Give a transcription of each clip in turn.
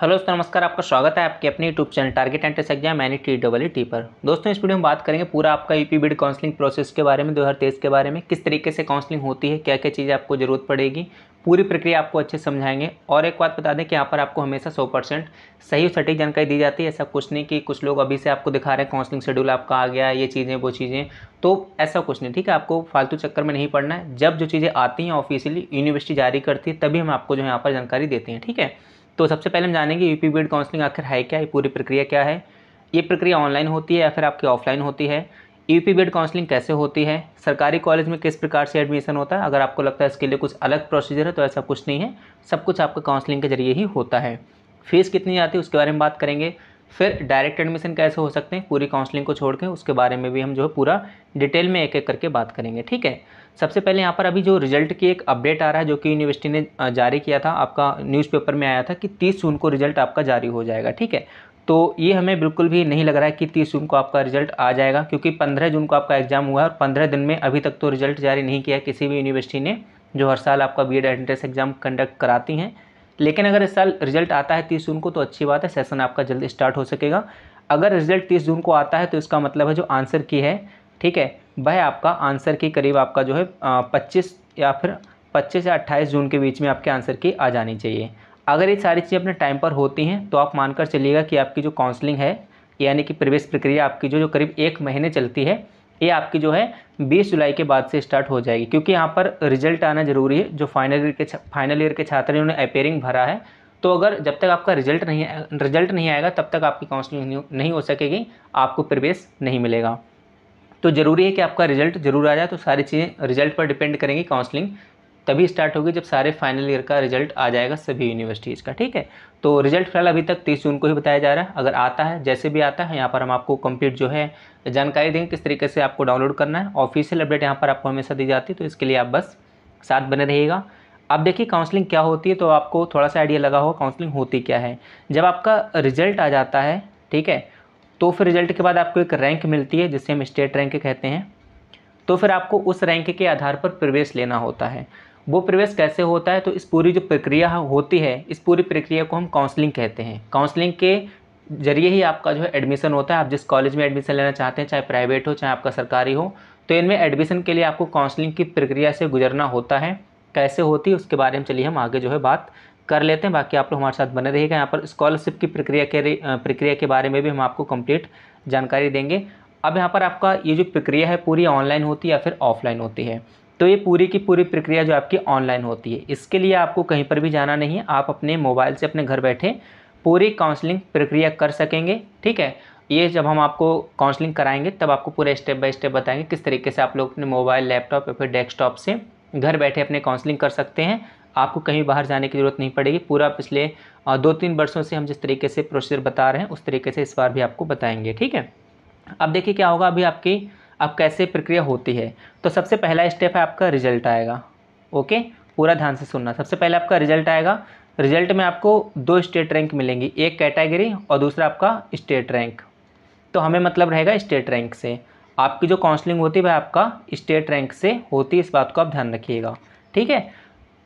hello दोस्तों नमस्कार आपका स्वागत है आपके अपने YouTube channel target entrance exam मैंने टी डबल ई टी पर दोस्तों इस वीडियो में बात करेंगे पूरा आपका यूपी बीड काउंसलिंग प्रोसेस के बारे में तेईस के बारे में किस तरीके से काउंसलिंग होती है क्या क्या चीज़ें आपको ज़रूरत पड़ेगी पूरी प्रक्रिया आपको अच्छे समझाएंगे और एक बात बता दें कि यहाँ पर आपको हमेशा सौ परसेंट सही और सटीक जानकारी दी जाती है ऐसा कुछ नहीं कि कुछ लोग अभी से आपको दिखा रहे हैं काउंसलिंग शेड्यूल आपका आ गया ये चीज़ें वो चीज़ें तो ऐसा कुछ नहीं ठीक है आपको फालतू चक्कर में नहीं पड़ना है जब जो चीज़ें आती हैं ऑफिशियली यूनिवर्सिटी जारी करती है तभी हम आपको जो है यहाँ पर जानकारी देते हैं ठीक है तो सबसे पहले हम जानेंगे यू पी काउंसलिंग आखिर है क्या ये पूरी प्रक्रिया क्या है ये प्रक्रिया ऑनलाइन होती है या फिर आपकी ऑफलाइन होती है यू पी काउंसलिंग कैसे होती है सरकारी कॉलेज में किस प्रकार से एडमिशन होता है अगर आपको लगता है इसके लिए कुछ अलग प्रोसीजर है तो ऐसा कुछ नहीं है सब कुछ आपका काउंसलिंग के जरिए ही होता है फीस कितनी आती है उसके बारे में बात करेंगे फिर डायरेक्ट एडमिशन कैसे हो सकते हैं पूरी काउंसलिंग को छोड़ के उसके बारे में भी हम जो है पूरा डिटेल में एक एक करके बात करेंगे ठीक है सबसे पहले यहाँ पर अभी जो रिजल्ट की एक अपडेट आ रहा है जो कि यूनिवर्सिटी ने जारी किया था आपका न्यूज़पेपर में आया था कि तीस जून को रिजल्ट आपका जारी हो जाएगा ठीक है तो ये हमें बिल्कुल भी नहीं लग रहा है कि तीस जून को आपका रिजल्ट आ जाएगा क्योंकि पंद्रह जून को आपका एग्ज़ाम हुआ है और पंद्रह दिन में अभी तक तो रिजल्ट जारी नहीं किया किसी भी यूनिवर्सिटी ने जो हर साल आपका B Ed entrance exam conduct कराती हैं लेकिन अगर इस साल रिजल्ट आता है तीस जून को तो अच्छी बात है सेशन आपका जल्द स्टार्ट हो सकेगा अगर रिजल्ट तीस जून को आता है तो इसका मतलब है जो आंसर की है ठीक है वह आपका आंसर के करीब आपका जो है पच्चीस या फिर पच्चीस या अट्ठाईस जून के बीच में आपके आंसर की आ जानी चाहिए अगर ये सारी चीज़ें अपने टाइम पर होती हैं तो आप मानकर चलिएगा कि आपकी जो काउंसलिंग है यानी कि प्रवेश प्रक्रिया आपकी जो जो करीब एक महीने चलती है ये आपकी जो है 20 जुलाई के बाद से स्टार्ट हो जाएगी क्योंकि यहाँ पर रिजल्ट आना जरूरी है जो फाइनल ईयर के फाइनल ईयर के छात्र जिन्होंने अपेयरिंग भरा है तो अगर जब तक आपका रिजल्ट नहीं रिजल्ट नहीं आएगा तब तक आपकी काउंसलिंग नहीं हो सकेगी आपको प्रवेश नहीं मिलेगा तो ज़रूरी है कि आपका रिजल्ट ज़रूर आ जाए तो सारी चीज़ें रिजल्ट पर डिपेंड करेंगी काउंसलिंग तभी स्टार्ट होगी जब सारे फाइनल ईयर का रिजल्ट आ जाएगा सभी यूनिवर्सिटीज़ का ठीक है तो रिजल्ट फिलहाल अभी तक तीस जून को ही बताया जा रहा है अगर आता है जैसे भी आता है यहाँ पर हम आपको कंप्लीट जो है जानकारी देंगे किस तरीके से आपको डाउनलोड करना है ऑफिशियल अपडेट यहाँ पर आपको हमेशा दी जाती है तो इसके लिए आप बस साथ बने रहिएगा अब देखिए काउंसलिंग क्या होती है तो आपको थोड़ा सा आइडिया लगा हो काउंसलिंग होती क्या है जब आपका रिजल्ट आ जाता है ठीक है तो फिर रिजल्ट के बाद आपको एक रैंक मिलती है जिसे हम स्टेट रैंक कहते हैं तो फिर आपको उस रैंक के आधार पर प्रवेश लेना होता है वो प्रवेश कैसे होता है तो इस पूरी जो प्रक्रिया होती है इस पूरी प्रक्रिया को हम काउंसलिंग कहते हैं काउंसलिंग के जरिए ही आपका जो है एडमिशन होता है आप जिस कॉलेज में एडमिशन लेना चाहते हैं चाहे प्राइवेट हो चाहे आपका सरकारी हो तो इनमें एडमिशन के लिए आपको काउंसलिंग की प्रक्रिया से गुजरना होता है कैसे होती है उसके बारे में चलिए हम आगे जो है बात कर लेते हैं बाकी आप लोग हमारे साथ बने रहिएगा यहाँ पर स्कॉलरशिप की प्रक्रिया के प्रक्रिया के बारे में भी हम आपको कंप्लीट जानकारी देंगे अब यहाँ पर आपका ये जो प्रक्रिया है पूरी ऑनलाइन होती है या फिर ऑफलाइन होती है तो ये पूरी की पूरी प्रक्रिया जो आपकी ऑनलाइन होती है इसके लिए आपको कहीं पर भी जाना नहीं है आप अपने मोबाइल से अपने घर बैठे पूरी काउंसलिंग प्रक्रिया कर सकेंगे ठीक है ये जब हम आपको काउंसलिंग कराएंगे तब आपको पूरा स्टेप बाय स्टेप बताएंगे किस तरीके से आप लोग अपने मोबाइल लैपटॉप या फिर डेस्कटॉप से घर बैठे अपने काउंसलिंग कर सकते हैं आपको कहीं बाहर जाने की ज़रूरत नहीं पड़ेगी पूरा पिछले दो तीन वर्षों से हम जिस तरीके से प्रोसीजर बता रहे हैं उस तरीके से इस बार भी आपको बताएंगे ठीक है अब देखिए क्या होगा अभी आपकी अब कैसे प्रक्रिया होती है तो सबसे पहला स्टेप है आपका रिजल्ट आएगा ओके पूरा ध्यान से सुनना सबसे पहले आपका रिजल्ट आएगा रिजल्ट में आपको दो स्टेट रैंक मिलेंगी एक कैटेगरी और दूसरा आपका स्टेट रैंक तो हमें मतलब रहेगा स्टेट रैंक से आपकी जो काउंसलिंग होती है वह आपका स्टेट रैंक से होती है इस बात को आप ध्यान रखिएगा ठीक है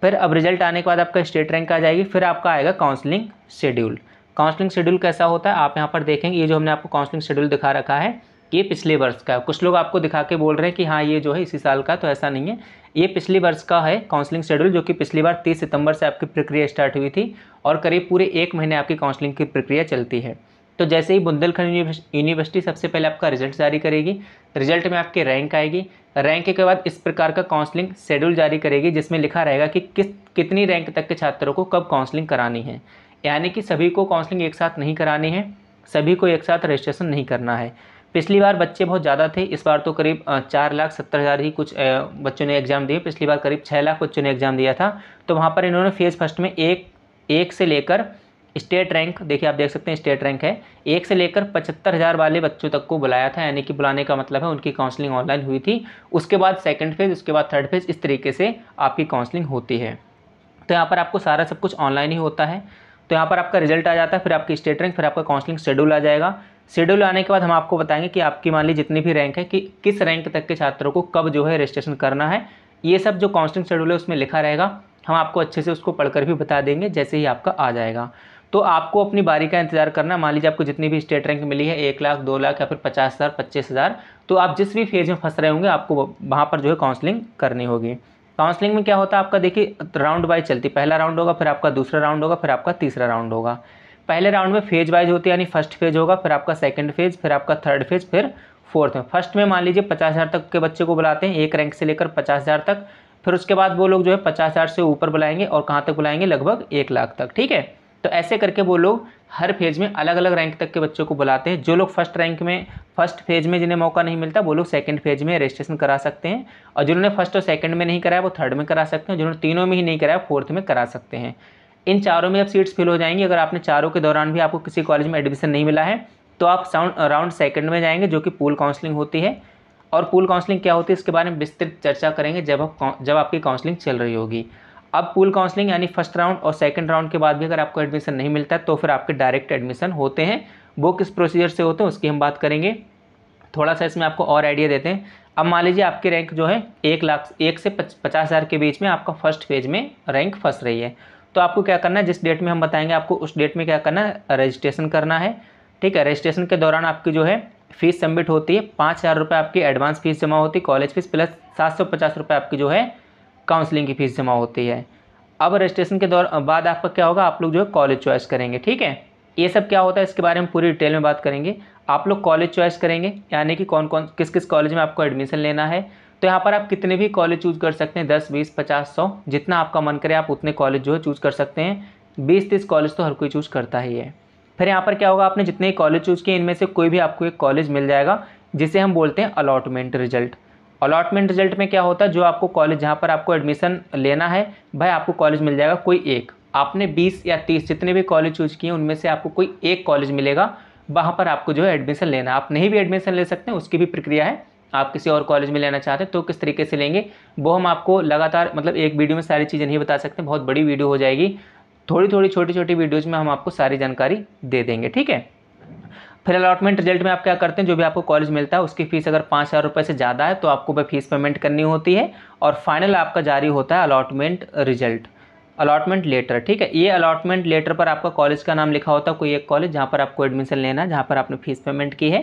फिर अब रिजल्ट आने के बाद आपका स्टेट रैंक आ जाएगी फिर आपका आएगा काउंसलिंग शेड्यूल काउंसलिंग शेड्यूल कैसा होता है आप यहाँ पर देखेंगे ये जो हमने आपको काउंसलिंग शेड्यूल दिखा रखा है ये पिछले वर्ष का है कुछ लोग आपको दिखा के बोल रहे हैं कि हाँ ये जो है इसी साल का तो ऐसा नहीं है ये पिछले वर्ष का है काउंसलिंग शेड्यूल जो कि पिछली बार तीस सितंबर से आपकी प्रक्रिया स्टार्ट हुई थी और करीब पूरे एक महीने आपकी काउंसलिंग की प्रक्रिया चलती है तो जैसे ही बुंदेलखंड यूनिवर्सिटी सबसे पहले आपका रिजल्ट जारी करेगी रिजल्ट में आपके रैंक आएगी रैंक के बाद इस प्रकार का काउंसलिंग शेड्यूल जारी करेगी जिसमें लिखा रहेगा कि किस कितनी रैंक तक के छात्रों को कब काउंसलिंग करानी है यानी कि सभी को काउंसलिंग एक साथ नहीं करानी है सभी को एक साथ रजिस्ट्रेशन नहीं करना है पिछली बार बच्चे बहुत ज़्यादा थे इस बार तो करीब चार लाख सत्तर हज़ार ही कुछ बच्चों ने एग्ज़ाम दिए पिछली बार करीब छः लाख बच्चों ने एग्ज़ाम दिया था तो वहाँ पर इन्होंने फेज़ फर्स्ट में एक एक से लेकर स्टेट रैंक देखिए आप देख सकते हैं स्टेट रैंक है एक से लेकर पचहत्तर हज़ार वाले बच्चों तक को बुलाया था यानी कि बुलाने का मतलब है उनकी काउंसलिंग ऑनलाइन हुई थी उसके बाद सेकंड फेज़ उसके बाद थर्ड फेज़ इस तरीके से आपकी काउंसलिंग होती है तो यहाँ पर आपको सारा सब कुछ ऑनलाइन ही होता है तो यहाँ पर आपका रिजल्ट आ जाता है फिर आपकी स्टेट रैंक फिर आपका काउंसलिंग शेड्यूल आ जाएगा शेड्यूल आने के बाद हम आपको बताएंगे कि आपकी मान ली जितनी भी रैंक है कि किस रैंक तक के छात्रों को कब जो है रजिस्ट्रेशन करना है ये सब जो काउंसलिंग शेड्यूल है उसमें लिखा रहेगा हम आपको अच्छे से उसको पढ़कर भी बता देंगे जैसे ही आपका आ जाएगा तो आपको अपनी बारी का इंतजार करना मान लीजिए आपको जितनी भी स्टेट रैंक मिली है एक लाख दो लाख या फिर पचास हज़ार पच्चीस हज़ार तो आप जिस भी फेज में फंस रहे होंगे आपको वहाँ पर जो है काउंसलिंग करनी होगी काउंसलिंग में क्या होता है आपका देखिए राउंड वाइज चलती पहला राउंड होगा फिर आपका दूसरा राउंड होगा फिर आपका तीसरा राउंड होगा पहले राउंड में फेज वाइज होती है यानी फर्स्ट फेज होगा फिर आपका सेकेंड फेज फिर आपका थर्ड फेज फिर फोर्थ में फर्स्ट में मान लीजिए पचास हज़ार तक के बच्चे को बुलाते हैं एक रैंक से लेकर पचास हज़ार तक फिर उसके बाद वो लोग जो है पचास हज़ार से ऊपर बुलाएंगे और कहाँ तक बुलाएंगे लगभग एक लाख तक ठीक है तो ऐसे करके वो लोग हर फेज में अलग अलग रैंक तक के बच्चों को बुलाते हैं जो लोग फर्स्ट रैंक में फर्स्ट फेज में जिन्हें मौका नहीं मिलता वो लोग सेकंड फेज में रजिस्ट्रेशन करा सकते हैं और जिन्होंने फर्स्ट और सेकंड में नहीं कराया वो थर्ड में करा सकते हैं जिन्होंने तीनों में ही नहीं कराया फोर्थ में करा सकते हैं इन चारों में अब सीट्स फिल हो जाएंगी अगर आपने चारों के दौरान भी आपको किसी कॉलेज में एडमिशन नहीं मिला है तो आप साउंड राउंड सेकंड में जाएंगे जो कि पूल काउंसलिंग होती है और पूल काउंसलिंग क्या होती है इसके बारे में विस्तृत चर्चा करेंगे जब आप जब आपकी काउंसलिंग चल रही होगी अब पूल काउंसलिंग यानी फर्स्ट राउंड और सेकंड राउंड के बाद भी अगर आपको एडमिशन नहीं मिलता है तो फिर आपके डायरेक्ट एडमिशन होते हैं वो किस प्रोसीजर से होते हैं उसकी हम बात करेंगे थोड़ा सा इसमें आपको और आइडिया देते हैं अब मान लीजिए आपके रैंक जो है एक लाख एक से पचास हज़ार के बीच में आपका फर्स्ट फेज में रैंक फंस रही है तो आपको क्या करना है जिस डेट में हम बताएंगे आपको उस डेट में क्या करना है रजिस्ट्रेशन करना है ठीक है रजिस्ट्रेशन के दौरान आपकी जो है फ़ीस सबमिट होती है पाँच हज़ार रुपये आपकी एडवांस फीस जमा होती है कॉलेज फीस प्लस सात सौ पचास रुपये आपकी जो है काउंसलिंग की फ़ीस जमा होती है अब रजिस्ट्रेशन के दौर बाद आपका क्या होगा आप लोग जो है कॉलेज चॉइस करेंगे ठीक है ये सब क्या होता है इसके बारे में पूरी डिटेल में बात करेंगे आप लोग कॉलेज चॉइस करेंगे यानी कि कौन कौन किस किस कॉलेज में आपको एडमिशन लेना है तो यहाँ पर आप कितने भी कॉलेज चूज कर सकते हैं दस बीस पचास सौ जितना आपका मन करे आप उतने कॉलेज जो है चूज कर सकते हैं बीस तीस कॉलेज तो हर कोई चूज करता ही है फिर यहाँ पर क्या होगा आपने जितने कॉलेज चूज किए इनमें से कोई भी आपको एक कॉलेज मिल जाएगा जिसे हम बोलते हैं अलॉटमेंट रिजल्ट अलॉटमेंट रिजल्ट में क्या होता है जो आपको कॉलेज जहाँ पर आपको एडमिशन लेना है भाई आपको कॉलेज मिल जाएगा कोई एक आपने बीस या तीस जितने भी कॉलेज चूज किए उनमें से आपको कोई एक कॉलेज मिलेगा वहाँ पर आपको जो है एडमिशन लेना आप नहीं भी एडमिशन ले सकते हैं उसकी भी प्रक्रिया है आप किसी और कॉलेज में लेना चाहते हैं तो किस तरीके से लेंगे वो हम आपको लगातार मतलब एक वीडियो में सारी चीज़ें नहीं बता सकते बहुत बड़ी वीडियो हो जाएगी थोड़ी थोड़ी छोटी छोटी वीडियोज़ में हम आपको सारी जानकारी दे देंगे ठीक है फिर अलॉटमेंट रिजल्ट में आप क्या करते हैं जो भी आपको कॉलेज मिलता है उसकी फीस अगर पाँच हज़ार रुपये से ज़्यादा है तो आपको वह फीस पेमेंट करनी होती है और फाइनल आपका जारी होता है अलॉटमेंट रिजल्ट अलॉटमेंट लेटर ठीक है ये अलॉटमेंट लेटर पर आपका कॉलेज का नाम लिखा होता है कोई एक कॉलेज जहाँ पर आपको एडमिशन लेना है जहाँ पर आपने फीस पेमेंट की है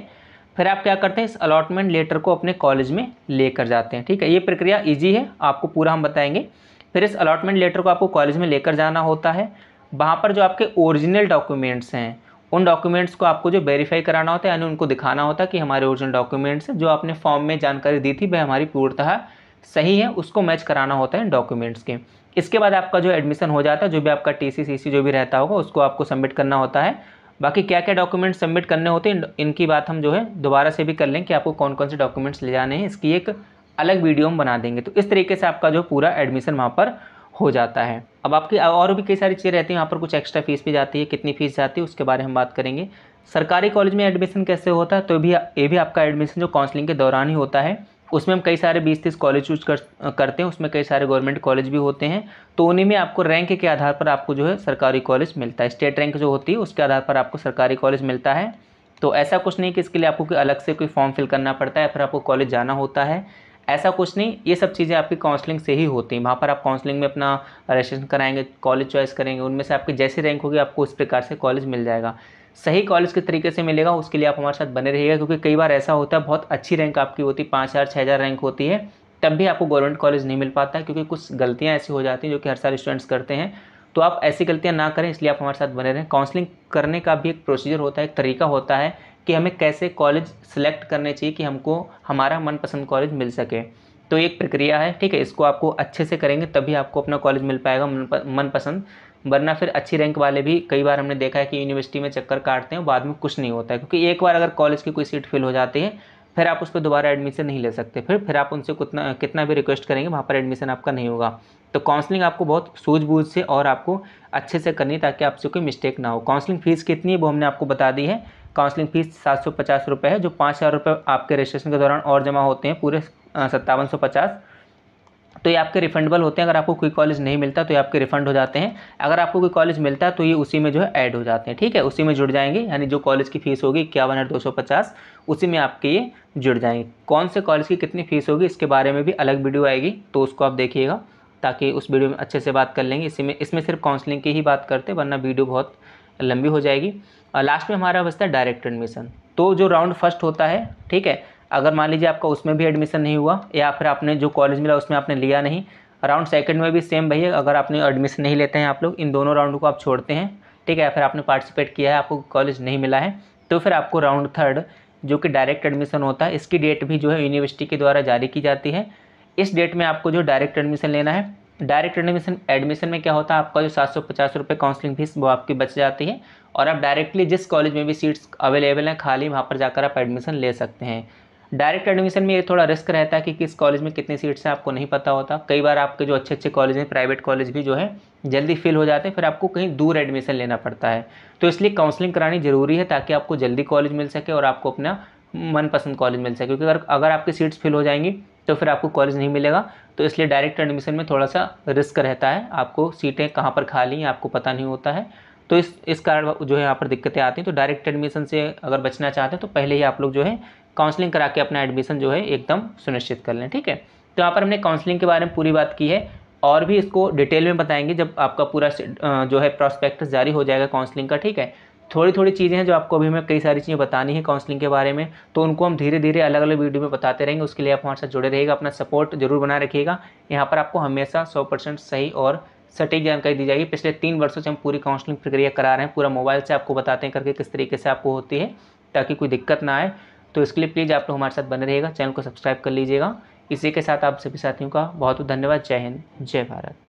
फिर आप क्या करते हैं इस अलॉटमेंट लेटर को अपने कॉलेज में लेकर जाते हैं ठीक है ये प्रक्रिया ईजी है आपको पूरा हम बताएंगे फिर इस अलॉटमेंट लेटर को आपको कॉलेज में लेकर जाना होता है वहाँ पर जो आपके ओरिजिनल डॉक्यूमेंट्स हैं उन डॉक्यूमेंट्स को आपको जो वेरीफाई कराना होता है यानी उनको दिखाना होता है कि हमारे ओरिजिनल डॉक्यूमेंट्स जो आपने फॉर्म में जानकारी दी थी वह हमारी पूर्णतः सही है उसको मैच कराना होता है इन डॉक्यूमेंट्स के इसके बाद आपका जो एडमिशन हो जाता है जो भी आपका टी सी जो भी रहता होगा उसको आपको सबमिट करना होता है बाकी क्या क्या डॉक्यूमेंट सबमिट करने होते हैं इनकी बात हम जो है दोबारा से भी कर लें कि आपको कौन कौन से डॉक्यूमेंट्स ले जाने हैं इसकी एक अलग वीडियो हम बना देंगे तो इस तरीके से आपका जो पूरा एडमिशन वहाँ पर हो जाता है अब आपकी और भी कई सारी चीज़ें रहती हैं यहाँ पर कुछ एक्स्ट्रा फीस भी जाती है कितनी फीस जाती है उसके बारे में हम बात करेंगे सरकारी कॉलेज में एडमिशन कैसे होता है तो भी ये भी आपका एडमिशन जो काउंसलिंग के दौरान ही होता है उसमें हम कई सारे बीस तीस कॉलेज चूज कर करते हैं उसमें कई सारे गवर्नमेंट कॉलेज भी होते हैं तो उन्हीं में आपको रैंक के आधार पर आपको जो है सरकारी कॉलेज मिलता है स्टेट रैंक जो होती है उसके आधार पर आपको सरकारी कॉलेज मिलता है तो ऐसा कुछ नहीं कि इसके लिए आपको कोई अलग से कोई फॉर्म फिल करना पड़ता है फिर आपको कॉलेज जाना होता है ऐसा कुछ नहीं ये सब चीज़ें आपकी काउंसलिंग से ही होती हैं वहाँ पर आप काउंसलिंग में अपना रजिस्ट्रेशन कराएंगे कॉलेज चॉइस करेंगे उनमें से आपकी जैसी रैंक होगी आपको उस प्रकार से कॉलेज मिल जाएगा सही कॉलेज के तरीके से मिलेगा उसके लिए आप हमारे साथ बने रहिएगा क्योंकि कई बार ऐसा होता है बहुत अच्छी रैंक आपकी होती है पाँच हज़ार छः हज़ार रैंक होती है तब भी आपको गवर्नमेंट कॉलेज नहीं मिल पाता क्योंकि कुछ गलतियाँ ऐसी हो जाती हैं जो कि हर साल स्टूडेंट्स करते हैं तो आप ऐसी गलतियाँ ना करें इसलिए आप हमारे साथ बने रहें काउंसलिंग करने का भी एक प्रोसीजर होता है एक तरीका होता है कि हमें कैसे कॉलेज सेलेक्ट करने चाहिए कि हमको हमारा मनपसंद कॉलेज मिल सके तो एक प्रक्रिया है ठीक है इसको आपको अच्छे से करेंगे तभी आपको अपना कॉलेज मिल पाएगा मनपसंद वरना फिर अच्छी रैंक वाले भी कई बार हमने देखा है कि यूनिवर्सिटी में चक्कर काटते हैं बाद में कुछ नहीं होता है क्योंकि एक बार अगर कॉलेज की कोई सीट फिल हो जाती है फिर आप उस पर दोबारा एडमिशन नहीं ले सकते फिर फिर आप उनसे कितना कितना भी रिक्वेस्ट करेंगे वहाँ पर एडमिशन आपका नहीं होगा तो काउंसलिंग आपको बहुत सूझबूझ से और आपको अच्छे से करनी ताकि आपसे कोई मिस्टेक ना हो काउंसलिंग फ़ीस कितनी है वो हमने आपको बता दी है काउंसलिंग फ़ीस सात सौ पचास रुपये है जो पाँच हज़ार रुपये आपके रजिस्ट्रेशन के दौरान और जमा होते हैं पूरे सत्तावन सौ पचास तो ये आपके रिफंडेबल होते हैं अगर आपको कोई कॉलेज नहीं मिलता तो ये आपके रिफंड हो जाते हैं अगर आपको कोई कॉलेज मिलता है तो ये उसी में जो है ऐड हो जाते हैं ठीक है उसी में जुड़ जाएंगे यानी जो कॉलेज की फीस होगी इक्यावन हज़ार दो सौ पचास उसी में आपके ये जुड़ जाएंगे कौन से कॉलेज की कितनी फीस होगी इसके बारे में भी अलग वीडियो आएगी तो उसको आप देखिएगा ताकि उस वीडियो में अच्छे से बात कर लेंगे इसी में इसमें सिर्फ काउंसलिंग की ही बात करते वरना वीडियो बहुत लंबी हो जाएगी और लास्ट में हमारा बचता है डायरेक्ट एडमिशन तो जो राउंड फर्स्ट होता है ठीक है अगर मान लीजिए आपका उसमें भी एडमिशन नहीं हुआ या फिर आपने जो कॉलेज मिला उसमें आपने लिया नहीं राउंड सेकंड में भी सेम भैया अगर आपने एडमिशन नहीं लेते हैं आप लोग इन दोनों राउंड को आप छोड़ते हैं ठीक है फिर आपने पार्टिसिपेट किया है आपको कॉलेज नहीं मिला है तो फिर आपको राउंड थर्ड जो कि डायरेक्ट एडमिशन होता है इसकी डेट भी जो है यूनिवर्सिटी के द्वारा जारी की जाती है इस डेट में आपको जो डायरेक्ट एडमिशन लेना है डायरेक्ट एडमिशन एडमिशन में क्या होता है आपका जो सात सौ पचास रुपये काउंसलिंग फीस वो आपकी बच जाती है और आप डायरेक्टली जिस कॉलेज में भी सीट्स अवेलेबल हैं खाली वहाँ पर जाकर आप एडमिशन ले सकते हैं डायरेक्ट एडमिशन में ये थोड़ा रिस्क रहता है कि किस कॉलेज में कितनी सीट्स हैं आपको नहीं पता होता कई बार आपके जो अच्छे अच्छे कॉलेज हैं प्राइवेट कॉलेज भी जो है जल्दी फिल हो जाते हैं फिर आपको कहीं दूर एडमिशन लेना पड़ता है तो इसलिए काउंसलिंग करानी ज़रूरी है ताकि आपको जल्दी कॉलेज मिल सके और आपको अपना मनपसंद कॉलेज मिल सके क्योंकि अगर अगर आपकी सीट्स फिल हो जाएंगी तो फिर आपको कॉलेज नहीं मिलेगा तो इसलिए डायरेक्ट एडमिशन में थोड़ा सा रिस्क रहता है आपको सीटें कहाँ पर खाली हैं आपको पता नहीं होता है तो इस इस कारण जो है यहाँ पर दिक्कतें आती हैं तो डायरेक्ट एडमिशन से अगर बचना चाहते हैं तो पहले ही आप लोग जो है काउंसलिंग करा के अपना एडमिशन जो है एकदम सुनिश्चित कर लें ठीक है तो यहाँ पर हमने काउंसलिंग के बारे में पूरी बात की है और भी इसको डिटेल में बताएंगे जब आपका पूरा जो है प्रॉस्पेक्ट जारी हो जाएगा काउंसलिंग का ठीक है थोड़ी थोड़ी चीज़ें हैं जो आपको अभी हमें कई सारी चीज़ें बतानी है काउंसलिंग के बारे में तो उनको हम धीरे धीरे अलग अलग वीडियो में बताते रहेंगे उसके लिए आप हमारे साथ जुड़े रहिएगा अपना सपोर्ट जरूर बनाए रखिएगा यहाँ पर आपको हमेशा सौ परसेंट सही और सटीक जानकारी दी जाएगी पिछले तीन वर्षों से हम पूरी काउंसलिंग प्रक्रिया करा रहे हैं पूरा मोबाइल से आपको बताते हैं करके किस तरीके से आपको होती है ताकि कोई दिक्कत ना आए तो इसके लिए प्लीज़ आप लोग हमारे साथ बने रहिएगा चैनल को सब्सक्राइब कर लीजिएगा इसी के साथ आप सभी साथियों का बहुत बहुत धन्यवाद जय हिंद जय भारत